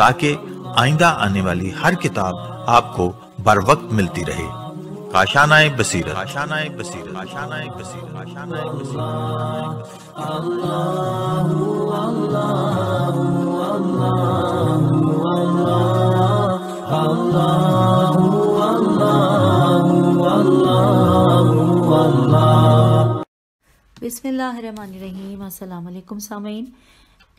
ताकि आइंदा आने वाली हर किताब आपको बर वक्त मिलती रहे काशानाए बसीरत काशानाए बसीरत काशानाए बसीरत काशानाए बसीरत बिस्मिल्लाह रहमान रहीम अस्सलाम सामीन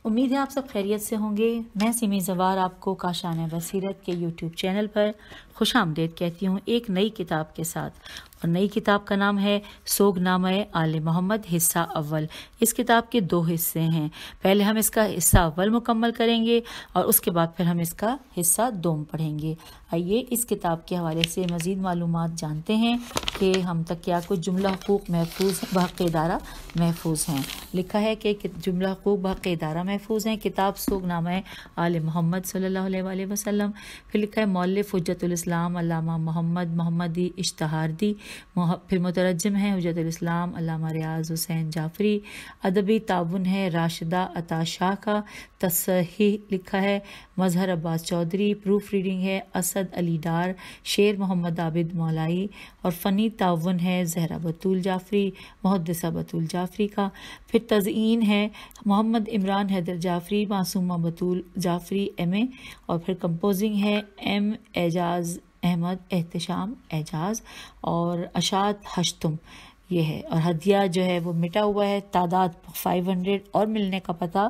उम्मीद है आप सब खैरियत से होंगे मैं सिमी जवार आपको काशान बसीरत के यूट्यूब चैनल पर खुश आमदेद कहती हूँ एक नई किताब के साथ और नई किताब का नाम है सोगनामा आल मोहम्मद हिस्सा अव्वल इस किताब के दो हिस्से हैं पहले हम इसका हिस्सा अव्वल मुकम्मल करेंगे और उसके बाद फिर हम इसका हिस्सा दोम पढ़ेंगे आइए इस किताब के हवाले से मज़ीद मालूम जानते हैं कि हम तक क्या कुछ जुमला हकूक महफूज बहक इदारा महफूज हैं लिखा है कि जुमला हकूक बहक इदारा महफूज हैं किताब सोग नामा आल मोहम्मद सल्ला वसम फिर लिखा है मौल हजतुल इस्लाम अलामा मोहम्मद मोहम्मदी इश्तहारदी फिर मुतरजम हैं हजरतलाम अलामा रियाज हुसैन जाफरी अदबी ताउन है राशिदा अता शाह का तसही लिखा है मजहर अब्बास चौधरी प्रूफ रीडिंग है असद अली डार शेर मोहम्मद आबिद मौलाई और फ़नी ताउन है जहरा बतुल जाफरी मुहदसा बतूल जाफरी का फिर तज़यन है मोहम्मद इमरान हैदर जाफरी मासूमा बतुल जाफरी एम ए और फिर कंपोजिंग है एम एजाज अहमद एहतशाम एजाज और अशात हशतुम ये है और हदिया जो है वो मिटा हुआ है तादाद 500 और मिलने का पता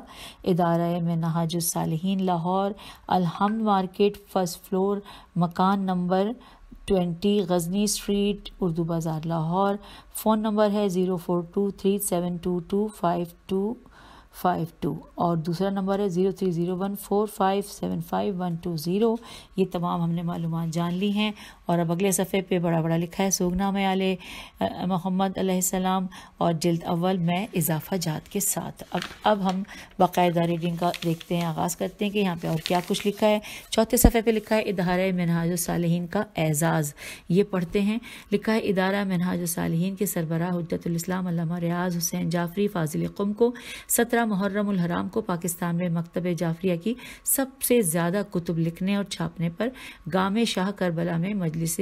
इदारा में नहाजुसालहन लाहौर अलहम मार्केट फर्स्ट फ्लोर मकान number twenty Ghazni street Urdu Bazaar Lahore phone number है zero four two three seven two two five two five two और दूसरा नंबर है zero three zero one four five seven five one two zero ये तमाम हमने मालूम जान ली हैं और अब अगले सफ़े पे बड़ा बड़ा लिखा है सोगनाम आल मोहम्मद अलैहिस्सलाम और जल्द अव्वल में इजाफा जात के साथ अब अब हम बाकायदा रीडिंग का देखते हैं आगाज़ करते हैं कि यहाँ पर और क्या कुछ लिखा है चौथे सफ़े पर लिखा है इदारा साल का एज़ाज़ ये पढ़ते हैं लिखा है इदारा मनहाजुसालहन के सरबराह हजरतलाम रियाज हुसैन जाफरी फाजिल कुम को सत्रह पंद्रह मुहर्रम हराम को पाकिस्तान में मकतब जाफरिया की सबसे ज़्यादा कुतुब लिखने और छापने पर गाम शाह करबला में मजलिस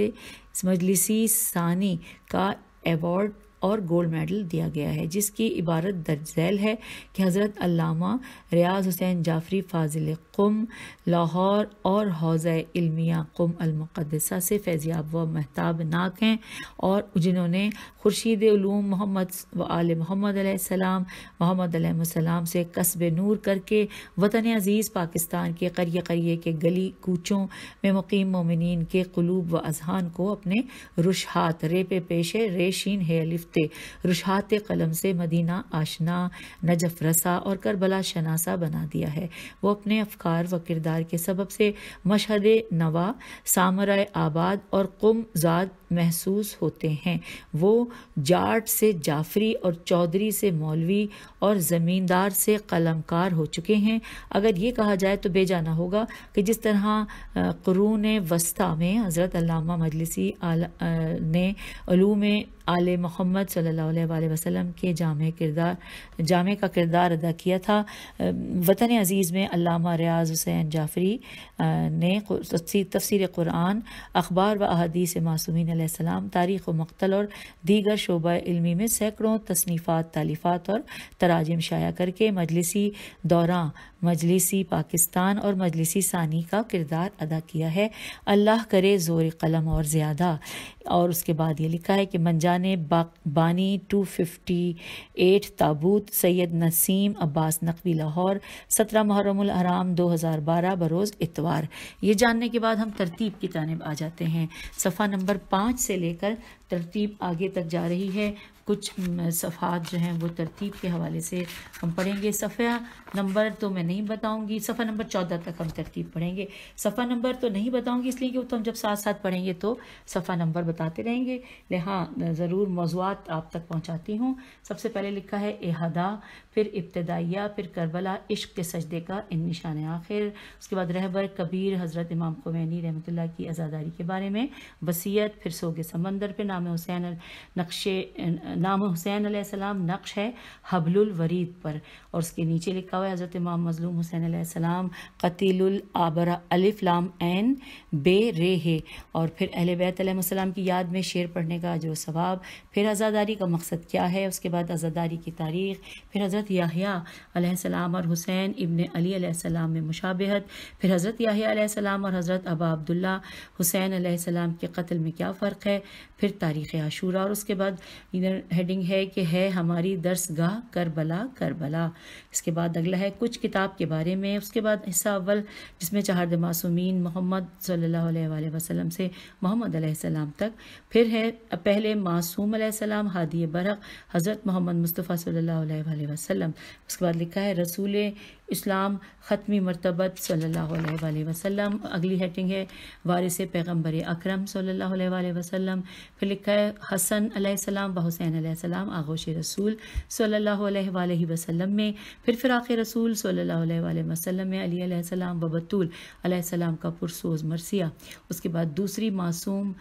मजलिसी सानी का अवार्ड और गोल्ड मेडल दिया गया है जिसकी इबारत दर्ज झैल है कि हज़रत अल्लामा रियाज हुसैन जाफरी फाजिल कुम लाहौर और हौज़ इलमिया कुम अलमुक़दसा से फैज़ियाब व महताब नाक हैं और जिन्होंने खुर्शीद मोहम्मद व आल मोहम्मद सलाम मोहम्मद सलाम से कस्ब नूर करके वतन अज़ीज़ पाकिस्तान के करिए करिए के गली कूचों में मुकीम मोमिन के कलूब व अजहान को अपने रुशहात रेप पेशे रेशीन है गुफ्ते रुशात कलम से मदीना आशना नजफ रसा और करबला शनासा बना दिया है वो अपने अफकार व किरदार के सबब से मशहद नवा सामराय आबाद और कुम जाद महसूस होते हैं वो जाट से जाफरी और चौधरी से मौलवी और ज़मींदार से कलमकार हो चुके हैं अगर ये कहा जाए तो बेजाना होगा कि जिस तरह क़रून वस्ता में हज़रत अल्लामा मजलिसी ने ूम आल मोहम्मद सल्ला वसलम के जाम किरदार जामे का किरदार अदा किया था वतन अज़ीज़ में अल्लामा रियाज हुसैन जाफरी ने तफसीर कुरान अखबार व अहदीस मासूमिन आसमाम तारीख़ व मकतल और दीगर शोबा इलमी में सैकड़ों तसनीफ़ात तालीफ़ात और तराजम शाया करके मजलिसी दौरान मजलिसी पाकिस्तान और मजलिसी सानी का किरदार अदा किया है अल्लाह करे ज़ोर कलम और ज़्यादा और उसके बाद ये लिखा है कि मनजाने बा, बानी एट ताबूत सैयद नसीम अब्बास नकवी लाहौर सत्रह मुहर्रम दो हज़ार बारह बरोज़ इतवार ये जानने के बाद हम तरतीब की जानब आ जाते हैं सफ़ा नंबर पाँच से लेकर तरतीब आगे तक जा रही है कुछ सफ़ात जो हैं वो तरतीब के हवाले से हम पढ़ेंगे सफ़ा नंबर तो मैं नहीं बताऊँगी सफ़ा नंबर चौदह तक हम तरतीब पढ़ेंगे सफ़ा नंबर तो नहीं बताऊँगी इसलिए कि वो तो हम जब साथ साथ पढ़ेंगे तो सफ़ा नंबर बताते रहेंगे लिहा ज़रूर मौजूद आप तक पहुँचाती हूँ सबसे पहले लिखा है एहदा फिर इब्तदाइया फिर करबला इश्क के सजदे का इन निशान आखिर उसके बाद रहबर कबीर हज़रत इमाम खुमैनी रहमत की आज़ादारी के बारे में वसीयत फिर सोग समंदर फिर नाम हुसैन नक्श नाम हुसैन आसमाम नक्श है हबलवरीद पर और उसके नीचे लिखा हुआ है हज़रत इमाम मजलूम हुसैन आसमाम कतील आबरा एन बे रे है और फिर अहल बैतम की याद में शेर पढ़ने का जो सवाब फिर आज़ादारी का मकसद क्या है उसके बाद आज़ादारी की तारीख़ फिर हज़रत हज़रत याहियाम और हुसैन इबन अलीसम में मुशाबहत फिर हज़रत याहियाम और हज़रत अबा अब्दुल्ला हुसैन के कत्ल में क्या फ़र्क है फिर तारीख़ आशूरा और उसके बाद इधर हेडिंग है कि है हमारी गाह बला कर करबला इसके बाद अगला है कुछ किताब के बारे में उसके बाद हिस्सा अव्वल जिसमें चाहद मासूमी मोहम्मद सल्ला वसलम से मोहम्मद आसमाम तक फिर है पहले मासूम आसमाम हादी बरक हज़रत मोहम्मद मुस्तफ़ा सल्ला वसलम वसल्लम उसके बाद लिखा है रसूल इस्लाम ख़त्मी मरतबत सल्ला वसम अगली हेटिंग है वारिस पैगम्बर अक्रम सल्ला वसम फिर लिखा है हसन सलाम व हुसैन आगोश रसूल सल्ला वसम में फिर फिराक रसूल सल्ला वसम में अलीसम सलाम व का पुरसोज मरसिया उसके बाद दूसरी मासूम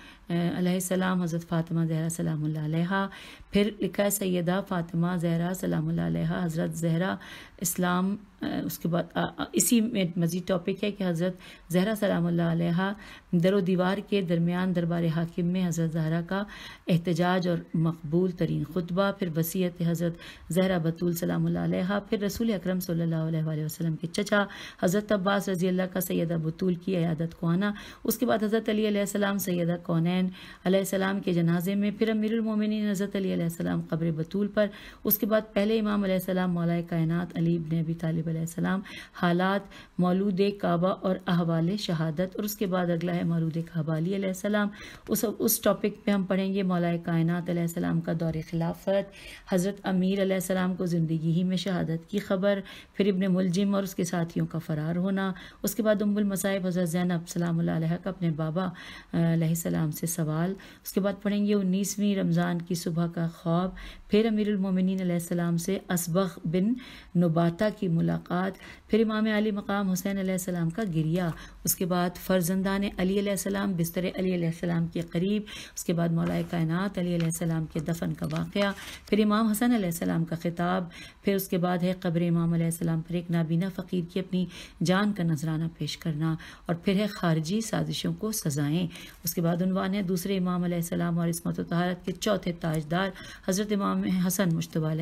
सलाम हज़रत फ़ातिमा जहरा सलाम फिर लिखा है सैदा फ़ातिमा जहरा सलाम हज़रत जहरा इस्लाम उसके बाद इसी में मज़ीद टॉपिक है कि हज़रत जहरा सलाम दर दीवार के दरमियान दरबार हाकिम में हज़रत जहरा का एहतजाज और मकबूल तरीन खुतबा फिर वसीयत हज़रत जहरा बतूल सलाम फिर रसूल अक्रम सल्ला वसलम के चचा हज़रत अब्बास रजी अल्लाह का सैदा बतूल की अयादत को आना उसके बाद हज़रत अलीसम सैदा कौनैन के जनाजे में फिर अमीरमिन हज़रत अलीसम कब्र बतूल पर उसके बाद पहले इमाम मौलाए कायनत अली नबी अबी सलाम हालात मौलूद काबा और अहवाल शहादत और उसके बाद अगला है मौलूद काबाली सलाम उस उस टॉपिक पे हम पढ़ेंगे मौलाए कायनात सलाम का दौर खिलाफत हज़रत अमीर सलाम को ज़िंदगी ही में शहादत की खबर फिर इबन मुलजिम और उसके साथियों का फ़रार होना उसके बाद उम्बुल मसाहिब हज़रत जैनब सलाम का अपने बाबा सलाम से सवाल उसके बाद पढ़ेंगे उन्नीसवीं रमज़ान की सुबह का ख्वाब फिर अमीरमिन से असबक बिन नबाता की मुलाकात बाद फिर इमाम अली मकाम हुसैन आसमाम का गिरिया उसके बाद फ़र्जंदान अलीसम बिस्तर अलीसम के करीब उसके बाद मौलाए कायनत अलीसम के दफन का वाक़ फिर इमाम हसन आसमाम का ख़िताब फिर उसके बाद है कब्र इमाम पर एक नाबीना फ़कीर की अपनी जान का नजराना पेश करना और फिर है खारजी साजिशों को सजाएं उसके बाद उनवान है दूसरे इमाम और इसमत तहारत के चौथे ताजदार हज़रत इमाम हसन मुशतबा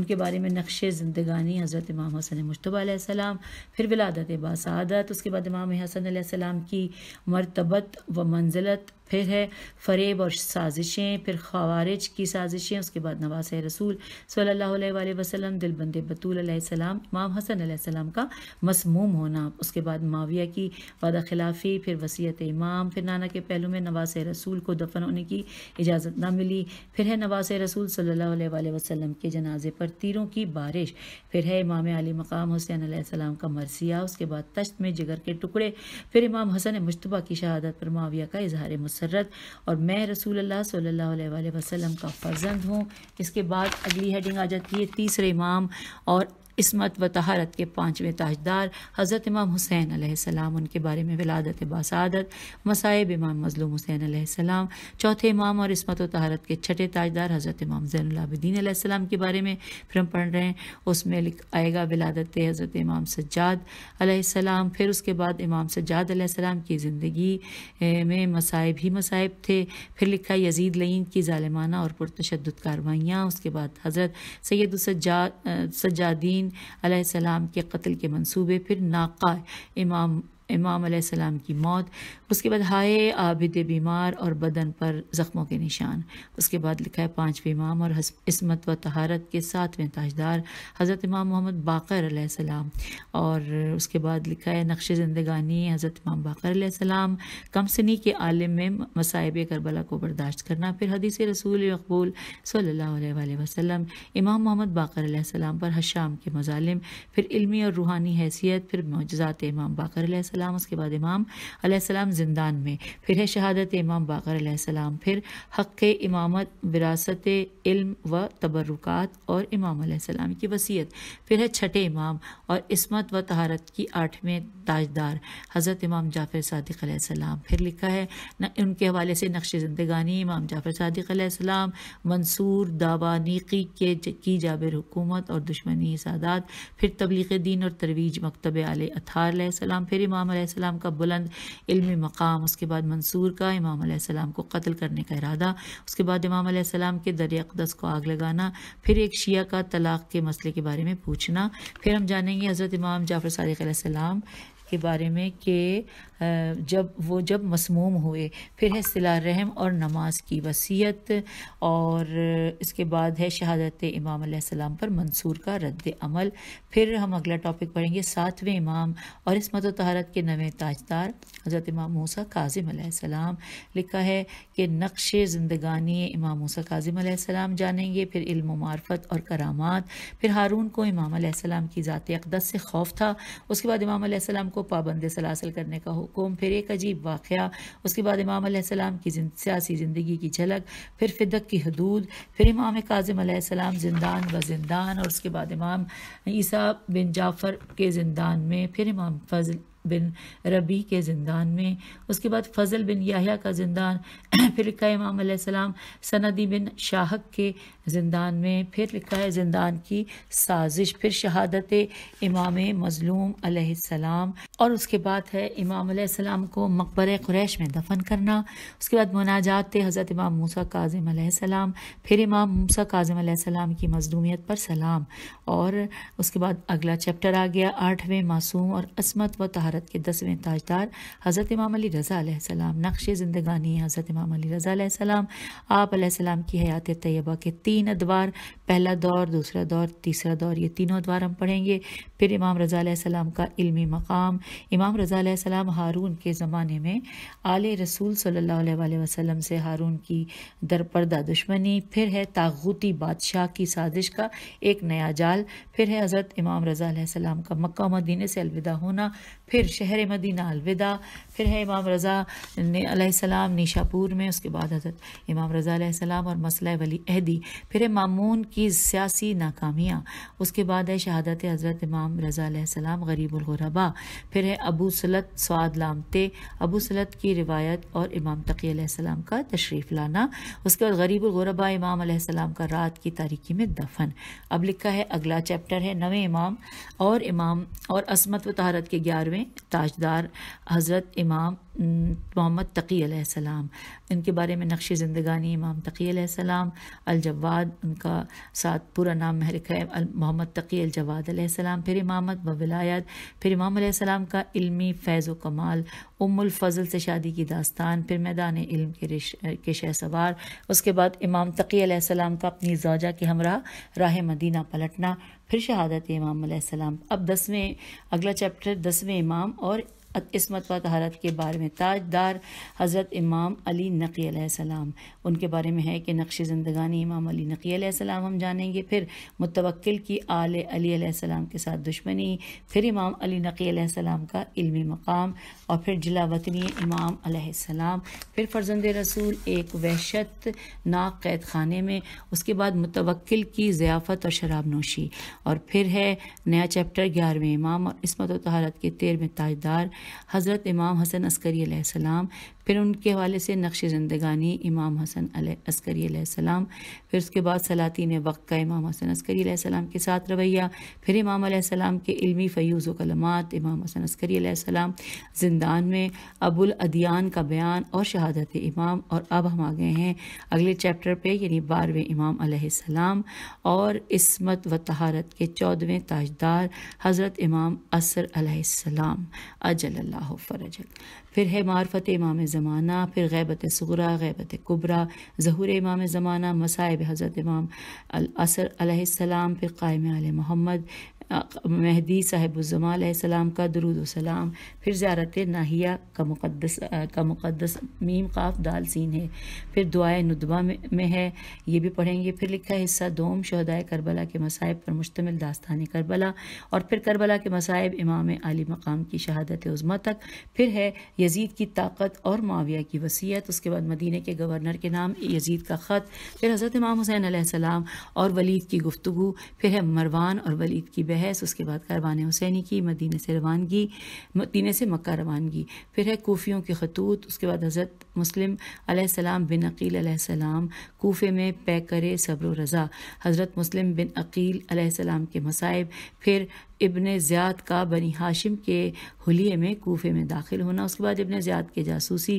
उनके बारे में नक्श ज़िंदगानी हज़रत इमाम हसन हसन मुशतबाम फिर विलादत बासादत उसके बाद इमाम हसन की मरतबत व मंजिलत फिर है फरेब और साजिशें फिर खवारिज की साजिशें उसके बाद नवास रसूल सल्लल्लाहु अलैहि वसल्लम दिलबंद बतूल सलाम इमाम हसन सलाम का मसमूम होना उसके बाद माविया की वादा खिलाफी फिर वसीयत इमाम फिर नाना के पहलू में नवास रसूल को दफन होने की इजाज़त ना मिली फिर है नवास रसूल सल्लल्लाहु अलैहि वसल्लम के जनाजे पर तीरों की बारिश फिर है इमाम अली मकाम हुसैन सलाम का मरसिया उसके बाद तश्त में जिगर के टुकड़े फिर इमाम हसन मुशतबा की शहादत पर माविया का इजहार मुसरत और मैं रसूल अल्लाह सल्लल्लाहु अलैहि वसल्लम का फ़र्जंद हूँ इसके बाद अगली हेडिंग आ जाती है तीसरे इमाम और इसमत व तहारत के पाँचवें ताजदार हज़रत इमाम हुसैन सलाम उनके बारे में विलादत बासादत मसायब इमाम मजलूम हुसैन सलाम चौथे इमाम और इसमत व तहारत के छठे ताजदार हज़रत इमाम जैनदीन आसमाम के बारे में फिर हम पढ़ रहे हैं उसमें लिख आएगा विलादत हज़रत इमाम सज्जाद सलाम फिर उसके बाद इमाम सज्जाद सलाम की ज़िंदगी में मसाइब ही मसाइब थे फिर लिखा यजीद लईन की ालिमाना और पुरतशद कार्रवाइयाँ उसके बाद हज़रत सैद सज्जा सज्जादीन हुसैन के कत्ल के मनसूबे फिर नाका इमाम इमाम सलाम की मौत उसके बाद हाय आबिद बीमार और बदन पर ज़ख्मों के निशान उसके बाद लिखा है पाँचवें इमाम और इसमत व तहारत के सातवें ताजदार हज़रत इमाम मोहम्मद बाकर सलाम और उसके बाद लिखा है नक्श जिंदगानी हज़रत इमाम बाकर सलाम कमसनी के आलम में मसाइब करबला को बर्दाश्त करना फिर हदीस रसूल मकबूल सल्ला वसलम इमाम मोहम्मद बाकर सलाम पर हशाम के मजालिम फिर इलमी और रूहानी हैसियत फिर मौजात इमाम बाकर सलाम उसके बाद इमाम सलाम जिंदान में फिर है शहादत इमाम बाकर सलाम फिर हक़ इमामत विरासत इल्म व तबरुकात और इमाम सलाम की वसीयत फिर है छठे इमाम और इसमत व तहारत की आठवें ताजदार हज़रत इमाम जाफ़र सदक सलाम फिर लिखा है न उनके हवाले से नक्श जिंदगानी इमाम जाफ़र सदक सलाम मंसूर नीकी के की जाबिर हुकूमत और दुश्मनी सादात फिर तबलीग दीन और तरवीज मकतब आल अथार सलाम फिर इमाम इमाम का बुलंद इल्मी मकाम उसके बाद मंसूर का इमाम को कत्ल करने का इरादा उसके बाद इमाम के दरियादस को आग लगाना फिर एक शिया का तलाक के मसले के बारे में पूछना फिर हम जानेंगे हज़रत इमाम जाफ़र सदक के बारे में कि जब वो जब मसमूम हुए फिर है सिला रहम और नमाज की वसीयत और इसके बाद है शहादत इमाम सलाम पर मंसूर का रद्द अमल फिर हम अगला टॉपिक पढ़ेंगे सातवें इमाम और इसमत तहारत के नवे ताजदार हज़रत इमाम मूसा काजिम सलाम लिखा है कि नक्श ज़िंदगानी इमाम मूसा काजिम सलाम जानेंगे फिर इल्म मार्फत और करामात फिर हारून को इमाम सलाम की ज़ात अकदस से खौफ था उसके बाद इमाम सलाम को पाबंद सलासल करने का हो हुकुम फिर एक अजीब वाक़ उसके बाद इमाम सलाम की सियासी ज़िंदगी की झलक फिर फ़िदक की हदूद फिर इमाम काजिम जिंदान व जिंदान और उसके बाद इमाम ईसा बिन जाफ़र के जिंदान में फिर इमाम फजल बिन रबी के ज़िंदान में उसके बाद फ़ज़ल बिन याहिया का ज़िंदान फिर लिखा है इमाम सलाम सनदी बिन शाहक के ज़िंदान में फिर लिखा है ज़िंदान की साजिश फिर शहादत इमाम मज़लूम सलाम और उसके बाद है इमाम सलाम को मकबर क्रैश में दफन करना उसके बाद मुनाजात हज़रत इमाम मूसा काजम सलाम फिर इमाम मूसा काजम सलाम की मजलूमियत पर सलाम और उसके बाद अगला चैप्टर आ गया आठवें मासूम और असमत व तहार भारत के दसवें ताजदार हज़रत इमाम अली रज़ा सलाम नक्श ज़िंदगानी हज़रत इमाम अली रज़ा सलाम आप सलाम की हयात तैयबा के तीन अदवार पहला दौर दूसरा दौर तीसरा दौर ये तीनों अदवार हम पढ़ेंगे फिर इमाम रज़ा सलाम का इल्मी मकाम इमाम रज़ा सलाम हारून के ज़माने में आले रसूल सल्ला वसलम से हारून की दरपर्दा दुश्मनी फिर है तागूती बादशाह की साजिश का एक नया जाल फिर है हज़रत इमाम रज़ा सलाम का मक्का मदीने से अलविदा होना फिर शहर मदीना अलविदा फिर है इमाम रज़ा सलाम निशापुर में उसके बाद हजरत इमाम रज़ा सलाम और मसला वली अहदी फिर है मामून की सियासी नाकामियाँ उसके बाद है शहादत हज़रत इमाम रज़ा सलाम गरीबुलरबा फिर है अबू सलत स्वाद लामते अबू सलत की रिवायत और इमाम तकी सलाम का तशरीफ़ लाना उसके बाद गरीबुलरबा इमाम सलाम का रात की तारीख़ी में दफन अब लिखा है अगला चैप्टर है नवे इमाम और इमाम और असमत व तहारत के ग्यारहवें में ताजदार हज़रत इमाम मोहम्मद तकी सलाम इनके बारे में नक्श ज़िंदगानी इमाम तकी सलाम अलजवाद उनका साथ पूरा नाम है है मोहम्मद तकी अलजवाद सलाम फिर इमामत व विलायत फिर इमाम का इलमी फैज़ व कमाल उमुलफल से शादी की दास्तान फिर मैदान इल्म के रिश के शह सवार उसके बाद इमाम तकी सलाम का अपनी जौजा के हमरा राह मदीना पलटना फिर शहादत इमाम अब दसवें अगला चैप्टर दसवें इमाम और इसमत व तहारत के बारे में ताजदार हज़रत इमाम अली नकी सलाम उनके बारे में है कि नक्श ज़िंदगानी इमाम अली नकी सलाम हम जानेंगे फिर मुतवक्ल की आल अली सलाम के साथ दुश्मनी फिर इमाम अली नकी सलाम का इल्मी मकाम और फिर जिला वतनी इमाम सलाम फिर फर्जंद रसूल एक वहशत नाक कैद खाने में उसके बाद मुतवक्ल की ज़ियाफ़त और शराब नोशी और फिर है नया चैप्टर ग्यारहवें इमाम और इसमत तहारत के तेरहवें ताजदार हज़रत इमाम हसन अस्करी सलाम फिर उनके हवाले से नक्श ज़िंदगानी इमाम हसन अस्करी सलाम फिर उसके बाद सलातीन वक्त का इमाम हसन अस्करी सलाम के साथ रवैया फिर इमाम सलाम के इलमी फ़यूज़ कलमात इमाम हसन अस्करी सलाम जिंदान में अबुल अदियान का बयान और शहादत इमाम और अब हम आ गए हैं अगले चैप्टर पर यानी बारहवें इमाम सलाम और इसमत व तहारत के चौदहवें ताजदार हज़रत इमाम असर सलाम अजल फरजल फिर है मार्फत इमाम ज़माना फिर गैबत सगरा गैबत कुबरा ज़हूर इमाम ज़माना मसाहब हज़रत इमाम असर फिर कायम आल मोहम्मद महदी साहिबुलज़माम का दरुद सलाम फिर ज़्यारत नाहिया का मुक़दस का मुक़दस मीम काफ दाल सीन है फिर दुआ नदबा में, में है ये भी पढ़ेंगे फिर लिखा हिस्सा दोम शहदाय करबला के मसाइब पर मुश्तमिल दास्तान करबला और फिर करबला के मसाइब इमाम आली मकाम की शहादत उज़मा तक फिर है यजीद की ताकत और माविया की वसीयत उसके बाद मदीने के गवर्नर के नाम यजीद का ख़त फिर हज़रत इमाम हुसैन और वलीद की गुफ्तु फिर है मरवान और वलीद की बहस उसके बाद कारवान हुसैनी की मदीने से रवानगी मदीने से मक्का रवानगी फिर है कोफ़ियों के खतूत उसके बाद हज़रत मुस्लिम सलाम बिन अकील सलाम कोफ़े में पैक करे सब्र रज़ा हज़रत मुस्लिम बिन अकील सलाम के मसाइब फिर इबन ज़्याद का बनी हाशिम के हलिए में कोफे में दाखिल होना उसके बाद इबन ज़्याद के जासूसी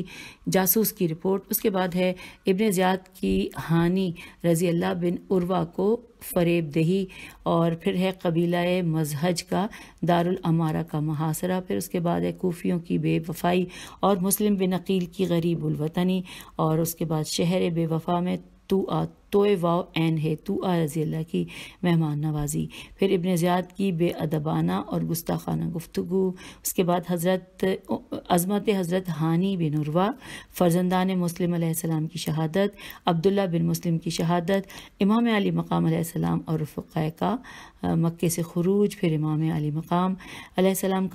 जासूस की रिपोर्ट उसके बाद है इबन ज़्याद की हानि रज़ी अल्लाह बिन उर्वा को फरेब दही और फिर है कबीला मजहज का दारुल अमारा का महासरा फिर उसके बाद है कोफियों की बेवफाई और मुस्लिम बिन अकील की गरीब उलवतनी और उसके बाद शहर बेवफा में तू आ तोय वाव एन है तो आ रज़ी अल्लाह की मेहमान नवाजी फिर इबन ज़ियाद की बेअदबाना और गुस्ताखाना गुफ्तु उसके बाद हज़रत अजमत हज़रत हानी बिन उर्वा फ़र्जंदान मुस्लिम सलाम की शहादत अब्दुल्ला बिन मुस्लिम की शहादत इमाम अली मकाम सलाम और रफ़ाय का मक्के से खरूज फिर इमाम अली मकाम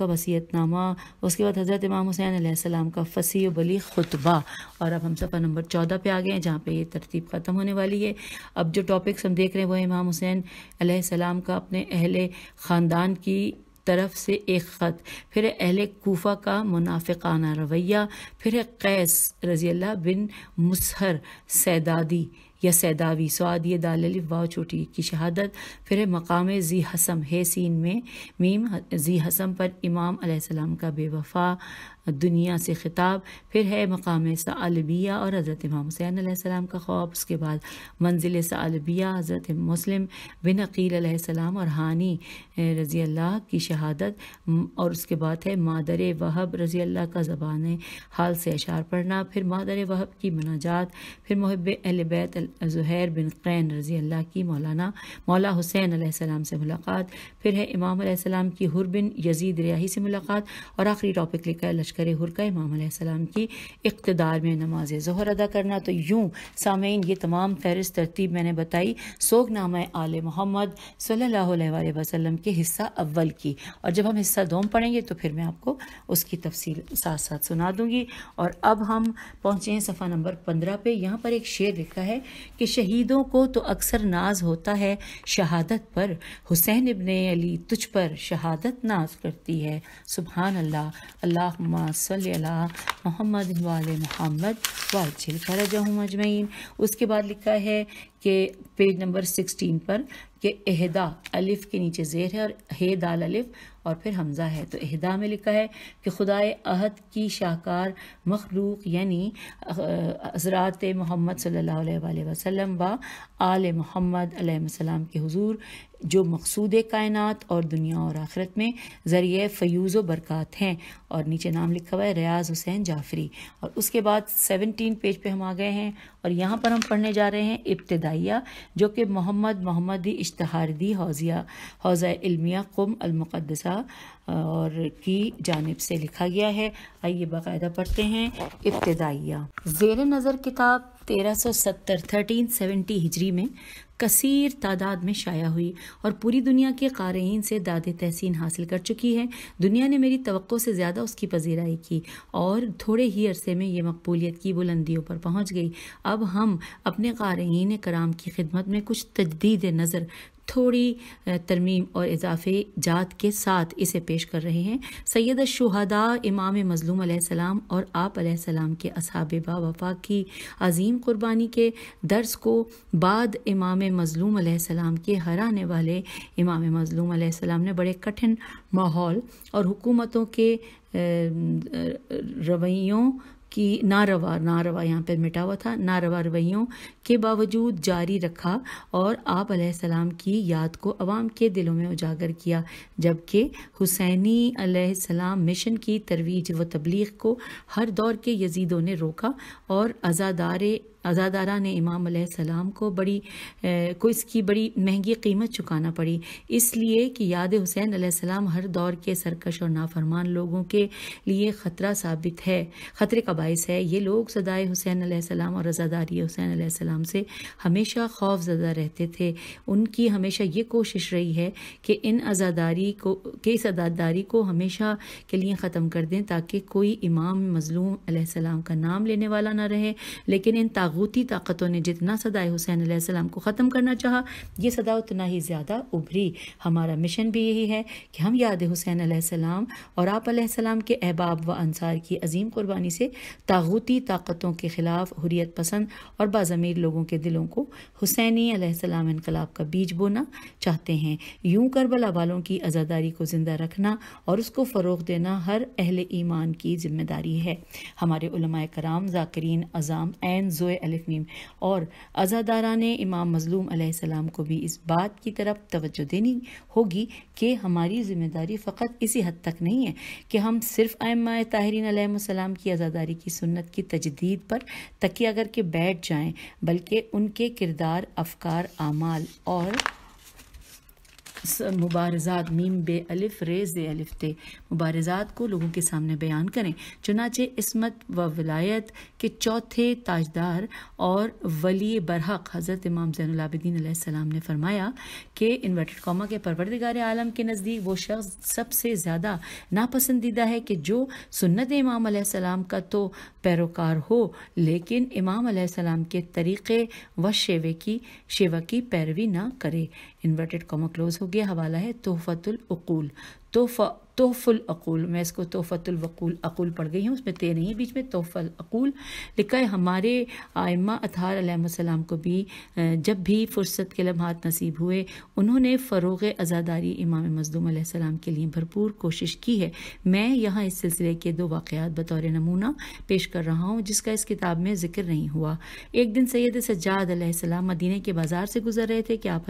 का वसीयतनामा उसके बाद हज़रत इमाम हुसैन सलाम का फ़सी बली खुतबा और अब हम सफ़ा नंबर चौदह पे आ गए हैं जहाँ पर यह तरतीब ख़त्म होने वाली है लिए अब जो टॉपिक्स हम देख रहे हैं वो इमाम हुसैन सलाम का अपने अहले ख़ानदान की तरफ से एक ख़त फिर अहल कोफा का मुनाफिकाना रवैया फिर है कैस रज़ी अल्लाह बिन मुसहर सैदादी या सैदावी ये दाल वाव चोटी की शहादत फिर है मकाम जी हसम है सीन में मीम जी हसम पर इमाम अलैहिस्सलाम का बेवफा दुनिया से ख़िताब फिर है मकाम सालबिया और हज़रत इमाम हुसैन सलाम का ख्वाब उसके बाद मंजिल सालबिया हज़रत मुस्लिम बिन अकील और हानी रज़ी अल्लाह की शहादत और उसके बाद है मादर वहब रज़ी अल्लाह का ज़बान हाल से अशार पढ़ना फिर मादर वहब की मनाजात फिर महब अहल बैत ज़ुहैर बिन क़ैन रज़ी अल्लाह की मौलाना मौला हुसैन सलाम से मुलाकात फिर है इमाम की हुर बिन यजीद रियाही से मुलाकात और आखिरी टॉपिक लिखा है लश्करे हुरका इमाम की इकतदार में नमाज जहर अदा करना तो यूँ सामीन ये तमाम फहरिस्त तरतीब मैंने बताई सोग नाम आल मोहम्मद सल्ला वसम के हिस्सा अव्वल की और जब हम हिस्सा दोम पढ़ेंगे तो फिर मैं आपको उसकी तफसील साथ साथ सुना दूँगी और अब हम पहुँचे हैं सफ़ा नंबर पंद्रह पे यहाँ पर एक शेर लिखा है कि शहीदों को तो अक्सर नाज होता है शहादत पर हुसैन इबन अली तुझ पर शहादत नाज करती है सुबहान अल्लाह अल्लाह सल्ला मोहम्मद वाल मोहम्मद वाजिल खरजहम अजमैन उसके बाद लिखा है कि पेज नंबर सिक्सटीन पर कि एहदा अलिफ़ के नीचे ज़ेर है और हे दाल अलिफ़ और फिर हमज़ा है तो एहदा में लिखा है कि खुदा अहद की शाहकार मखलूक यानी हजरात मोहम्मद सल्ला वसम व आल मोहम्मद सलाम के हजूर जो मकसूद कायनात और दुनिया और आखिरत में ज़रिए फ्यूज़ बरक़ात हैं और नीचे नाम लिखा हुआ है रियाज हुसैन जाफरी और उसके बाद सेवनटीन पेज पे हम आ गए हैं और यहाँ पर हम पढ़ने जा रहे हैं इब्तदाइया जो कि मोहम्मद मोहम्मदी इश्तहारदी हौजिया हौज़ा इलमिया कुम अलमुक़दसा और की जानब से लिखा गया है आइए बाकायदा पढ़ते हैं इब्तदाइया जेर नज़र किताब तेरह सौ सत्तर थर्टीन सेवेंटी हिजरी में कसर तादाद में शाया हुई और पूरी दुनिया के क़ारीन से दाद तहसीन हासिल कर चुकी है दुनिया ने मेरी तो से ज़्यादा उसकी पजीराई की और थोड़े ही अरसे में ये मकबूलियत की बुलंदियों पर पहुँच गई अब हम अपने क़ारीन कराम की खिदमत में कुछ तजदीद नज़र थोड़ी तरमीम और इजाफे जात के साथ इसे पेश कर रहे हैं सैद शुहदा इमाम मज़लूम सलाम और आप सलाम के असहाब बाबा की अजीम क़ुरबानी के दर्स को बाद इमाम मज़लूम सलाम के हराने वाले इमाम मज़लूम सलाम ने बड़े कठिन माहौल और हुकूमतों के रवैयों कि नारवा नारवा ना रवा यहाँ पर मिटा हुआ था ना रवा रवैयों के बावजूद जारी रखा और आप सलाम की याद को अवाम के दिलों में उजागर किया जबकि हुसैनी सलाम मिशन की तरवीज व तबलीग को हर दौर के यजीदों ने रोका और अजादार अजादारा ने इमाम सलाम को बड़ी को इसकी बड़ी महंगी कीमत चुकाना पड़ी इसलिए कि याद हुसैन सलाम हर दौर के सरकश और नाफरमान लोगों के लिए ख़तरा साबित है ख़तरे का बायस है ये लोग सदाए हुसैन सलाम और रज़ादारी हुसैन सलाम से हमेशा खौफ ज़दा रहते थे उनकी हमेशा ये कोशिश रही है कि इन आज़ादारी को के इस आज़ादारी को हमेशा के लिए ख़त्म कर दें ताकि कोई इमाम मज़लूम सलाम का नाम लेने वाला ना रहे लेकिन इन तागूती ताकतों ने जितना सदाए हुसैन आसमाम को ख़त्म करना चाहा ये सदा उतना ही ज़्यादा उभरी हमारा मिशन भी यही है कि हम याद हुसैन आसमाम और आप के अहबाब व अनसार की अजीम कुर्बानी से तागूती ताकतों के ख़िलाफ़ हुरियत पसंद और बाज़मीर लोगों के दिलों को हुसैनी आसमाम इनकलाब का बीज बोना चाहते हैं यूं करबला वालों की आज़ादारी को ज़िंदा रखना और उसको फ़रोग देना हर अहल ईमान की जिम्मेदारी है हमारे कराम जाकरीन अजाम एन जोए मीम और अज़ादारा ने इमाम मज़लूम सलाम को भी इस बात की तरफ तवज्जो देनी होगी कि हमारी ज़िम्मेदारी फ़कत इसी हद तक नहीं है कि हम सिर्फ आयमा ताहरीन सलाम की आज़ादारी की सुन्नत की तजदीद पर तकिया करके बैठ जाएं बल्कि उनके किरदार अफकार आमाल और मुबारजात मीम बे अलिफ रेज अलिफ ते मुबारजात को लोगों के सामने बयान करें चुनाचे इसमत व विलायत के चौथे ताजदार और वली बरहक हज़रत इमाम जैनलाबिदीन सलाम ने फरमाया कि इन्वर्टेड कॉमा के परवरदिगार आलम के नज़दीक वो शख्स सबसे ज़्यादा नापसंदीदा है कि जो सुन्नत इमाम सलाम का तो पैरोकार हो लेकिन इमाम सलाम के तरीक़े व शेवे की शेवा की पैरवी ना करे इन्वर्टेड कॉमा क्लोज हो योग्य हवाला है तोहफ़तुल उकूल तोहफ़ा तोहफ़ुल अकूल मैं इसको तोहफ़तुल वकूल अकूल पढ़ गई हूँ उसमें ते नहीं बीच में तोहफ़ल अकूल लिखा है हमारे आयमा अतहार अलैहिस्सलाम को भी जब भी फुर्सत के लम्हात नसीब हुए उन्होंने फ़रोग आज़ादारी इमाम मजदूम अलैहिस्सलाम के लिए भरपूर कोशिश की है मैं यहाँ इस सिलसिले के दो वाक़ात बतौर नमूना पेश कर रहा हूँ जिसका इस किताब में जिक्र नहीं हुआ एक दिन सैद सज्जाद सलाम मदीने के बाज़ार से गुजर रहे थे कि आप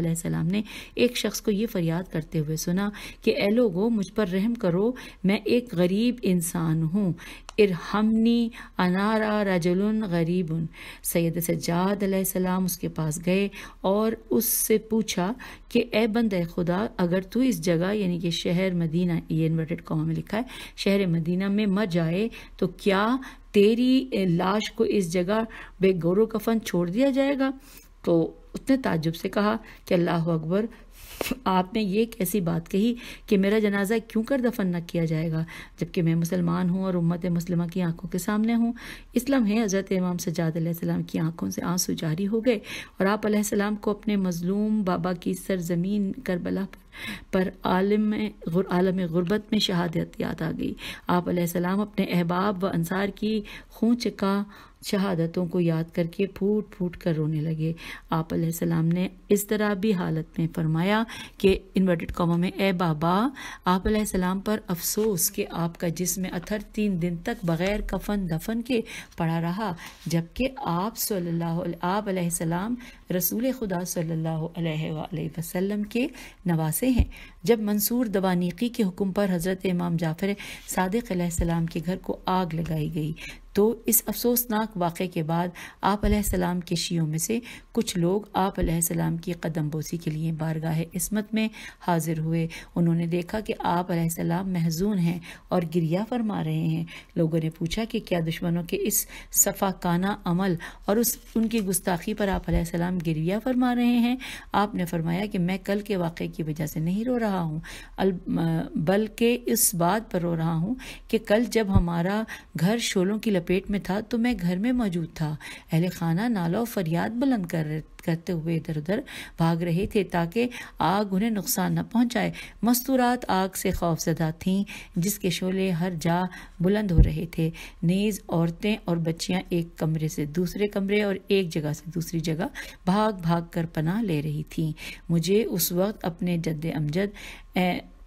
ने एक शख्स को ये फरियाद करते हुए सुना कि ए लोगो मुझ पर रहम रहम करो मैं एक गरीब इंसान हूँ इरहमनी अनारा रजल गरीब उन सैद सजाद सलाम उसके पास गए और उससे पूछा कि ए बंद खुदा अगर तू इस जगह यानी कि शहर मदीना ये इन्वर्टेड कॉम में लिखा है शहर मदीना में मर जाए तो क्या तेरी लाश को इस जगह बे गौरव कफन छोड़ दिया जाएगा तो उसने ताजुब से कहा कि अल्लाह अकबर आपने ये कैसी बात कही कि मेरा जनाजा क्यों कर दफन न किया जाएगा जबकि मैं मुसलमान हूँ और उम्मत मुसलमा की आंखों के सामने हूँ इस्लाम है हज़रत इमाम सजाद सलाम की आंखों से आंसू जारी हो गए और आप सलाम को अपने मजलूम बाबा की सरजमीन करबला पर पर आलम गुर, आलम गुरबत में शहादत याद आ गई आप अपने अहबाब व अनसार की खूच का शहादतों को याद करके फूट फूट कर रोने लगे आप सलाम ने इस तरह भी हालत में फरमाया कि इन्वर्टेड कॉमा में ए बाबा आप सलाम पर अफसोस कि आपका जिसम अथर तीन दिन तक बग़ैर कफन दफन के पड़ा रहा जबकि आप सल्लल्लाहु आप सलाम रसूल खुदा सल्लल्लाहु अलैहि वसल्लम के नवासे हैं जब मंसूर दवानीकी के हुक्म पर हज़रत इमाम जाफ़र सदक़ के घर को आग लगाई गई तो इस अफसोसनाक वाक़े के बाद आप सलाम के शियों में से कुछ लोग आप सलाम की कदमबोसी के लिए बारगाह इसमत में हाजिर हुए उन्होंने देखा कि आप सलाम महजून हैं और गिरिया फरमा रहे हैं लोगों ने पूछा कि क्या दुश्मनों के इस सफ़ाकाना अमल और उस उनकी गुस्ताखी पर आप सलाम गिरिया फरमा रहे हैं आपने फरमाया कि मैं कल के वाक़े की वजह से नहीं रो रहा रहा हूँ बल्कि इस बात पर रो रहा हूँ कि कल जब हमारा घर शोलों की लपेट में था तो मैं घर में मौजूद था अहल खाना नाला और फरियाद बुलंद कर करते हुए इधर उधर भाग रहे थे ताकि आग उन्हें नुकसान न पहुंचाए मस्तूरात आग से खौफजदा थीं जिसके शोले हर जा बुलंद हो रहे थे नीज औरतें और बच्चियां एक कमरे से दूसरे कमरे और एक जगह से दूसरी जगह भाग भाग कर पनाह ले रही थी मुझे उस वक्त अपने जद अमजद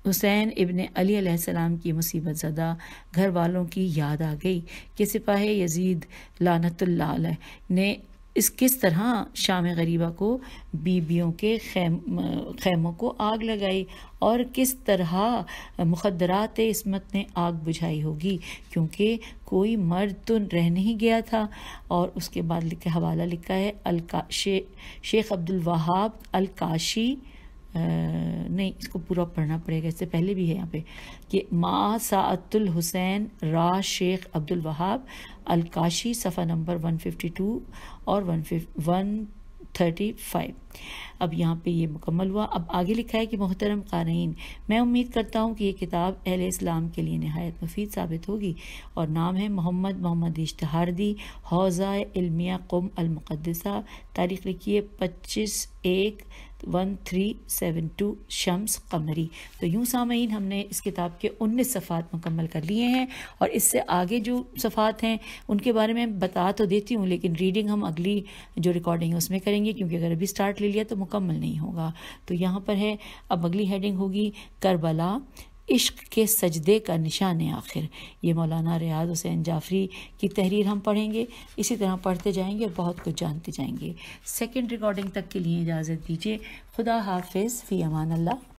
हुसैन इबन अलीसम की मुसीबत ज़दा घर वालों की याद आ गई कि सिपाही यजीद लानतुल्ला ने इस किस तरह शाम गरीबा को बीबियों के खेम खैमों को आग लगाई और किस तरह मुखदरात इसमत ने आग बुझाई होगी क्योंकि कोई मर्द तो रह नहीं गया था और उसके बाद लिखा हवाला लिखा है अलका शे शेख अब्दुल वहाब अलकाशी नहीं इसको पूरा पढ़ना पड़ेगा इससे पहले भी है यहाँ पे कि मा सातुल हुसैन रा शेख अब्दुल वहाब अलकाशी सफ़ा नंबर 152 और वन वन थर्टी फाइव अब यहाँ पे ये मुकम्मल हुआ अब आगे लिखा है कि मोहतरम क़ारीन मैं उम्मीद करता हूँ कि ये किताब अहल इस्लाम के लिए नहायत मुफीद साबित होगी और नाम है मोहम्मद मोहम्मद इश्तहारदी हौज़ा इलमिया कौम अलमक़दसा तारीख लिखी है पच्चीस एक वन थ्री सेवन टू शम्स कमरी तो यूँ सामीन हमने इस किताब के उन्नीस सफ़ात मुकम्मल कर लिए हैं और इससे आगे जो सफ़ात हैं उनके बारे में बता तो देती हूँ लेकिन रीडिंग हम अगली जो रिकॉर्डिंग है उसमें करेंगे क्योंकि अगर अभी स्टार्ट ले लिया तो मुकम्मल नहीं होगा तो यहाँ पर है अब अगली हेडिंग होगी करबला इश्क के सजदे का निशान आखिर ये मौलाना रियाज हुसैन जाफरी की तहरीर हम पढ़ेंगे इसी तरह पढ़ते जाएंगे और बहुत कुछ जानते जाएंगे सेकेंड रिकॉर्डिंग तक के लिए इजाज़त दीजिए खुदा हाफिज़ फ़ी अमान अल्लाह